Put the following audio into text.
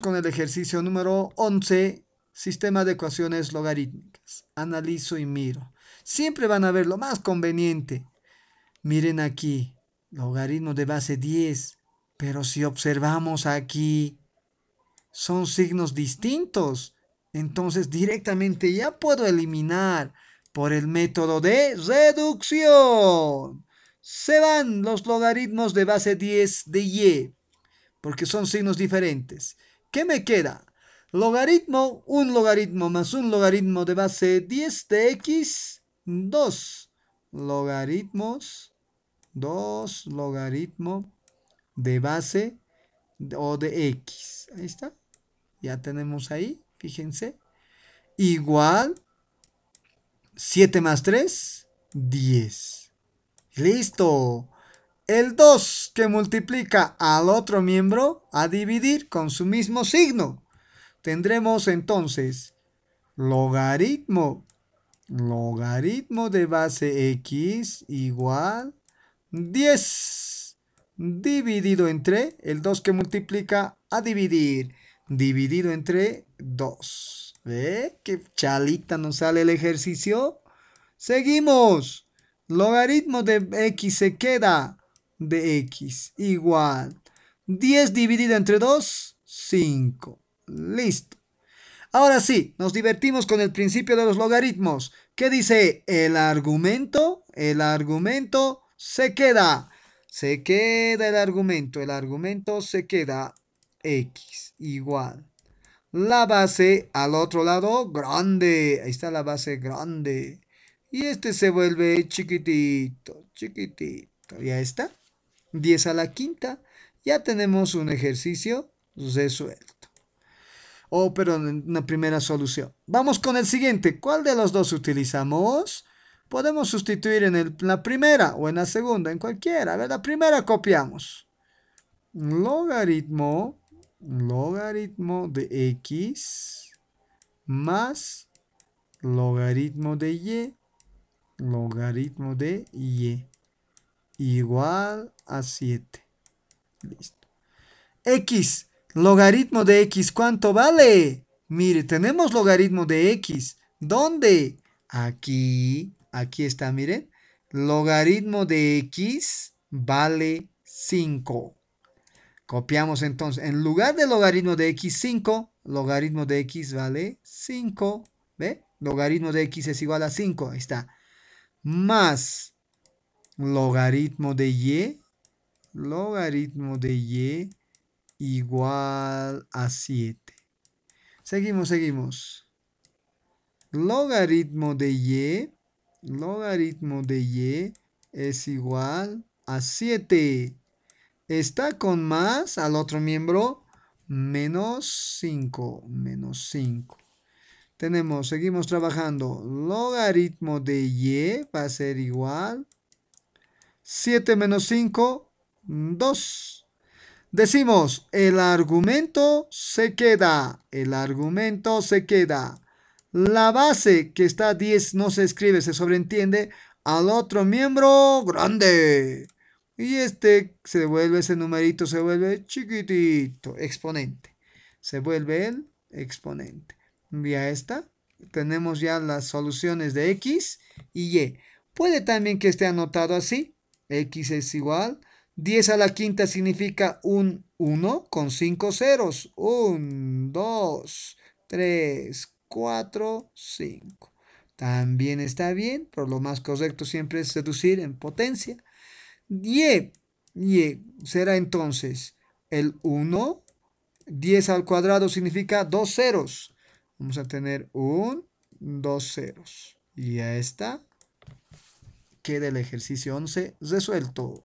con el ejercicio número 11, sistema de ecuaciones logarítmicas. Analizo y miro. Siempre van a ver lo más conveniente. Miren aquí, logaritmo de base 10. Pero si observamos aquí, son signos distintos. Entonces directamente ya puedo eliminar por el método de reducción. Se van los logaritmos de base 10 de y, porque son signos diferentes. ¿qué me queda? Logaritmo, un logaritmo más un logaritmo de base 10 de x, 2 logaritmos, 2 logaritmo de base o de x. Ahí está. Ya tenemos ahí, fíjense. Igual 7 más 3, 10. Listo el 2 que multiplica al otro miembro a dividir con su mismo signo. Tendremos entonces logaritmo. Logaritmo de base x igual 10 dividido entre el 2 que multiplica a dividir. Dividido entre 2. ¿Ve? ¿Qué chalita nos sale el ejercicio? Seguimos. Logaritmo de x se queda de x igual 10 dividido entre 2, 5. Listo. Ahora sí, nos divertimos con el principio de los logaritmos. ¿Qué dice el argumento? El argumento se queda. Se queda el argumento. El argumento se queda x igual. La base al otro lado, grande. Ahí está la base grande. Y este se vuelve chiquitito, chiquitito. Ya está. 10 a la quinta, ya tenemos un ejercicio resuelto. O, oh, perdón, una primera solución. Vamos con el siguiente. ¿Cuál de los dos utilizamos? Podemos sustituir en la primera o en la segunda, en cualquiera. A la primera copiamos. Logaritmo, logaritmo de x más logaritmo de y, logaritmo de y igual a 7. Listo. X, logaritmo de X, ¿cuánto vale? Mire, tenemos logaritmo de X. ¿Dónde? Aquí, aquí está, miren. Logaritmo de X vale 5. Copiamos entonces, en lugar de logaritmo de X, 5. Logaritmo de X vale 5. ¿Ve? Logaritmo de X es igual a 5. Ahí está. Más logaritmo de y, logaritmo de y igual a 7. Seguimos, seguimos. Logaritmo de y, logaritmo de y es igual a 7. Está con más al otro miembro, menos 5, menos 5. Tenemos, seguimos trabajando. Logaritmo de y va a ser igual 7 menos 5, 2. Decimos, el argumento se queda, el argumento se queda. La base que está 10 no se escribe, se sobreentiende al otro miembro grande. Y este se vuelve, ese numerito se vuelve chiquitito, exponente. Se vuelve el exponente. Ya esta. Tenemos ya las soluciones de X y Y. Puede también que esté anotado así, X es igual. 10 a la quinta significa un 1 con 5 ceros. 1, 2, 3, 4, 5. También está bien, pero lo más correcto siempre es reducir en potencia. 10 y será entonces el 1. 10 al cuadrado significa 2 ceros. Vamos a tener un 2 ceros. Y ya está queda el ejercicio 11 resuelto.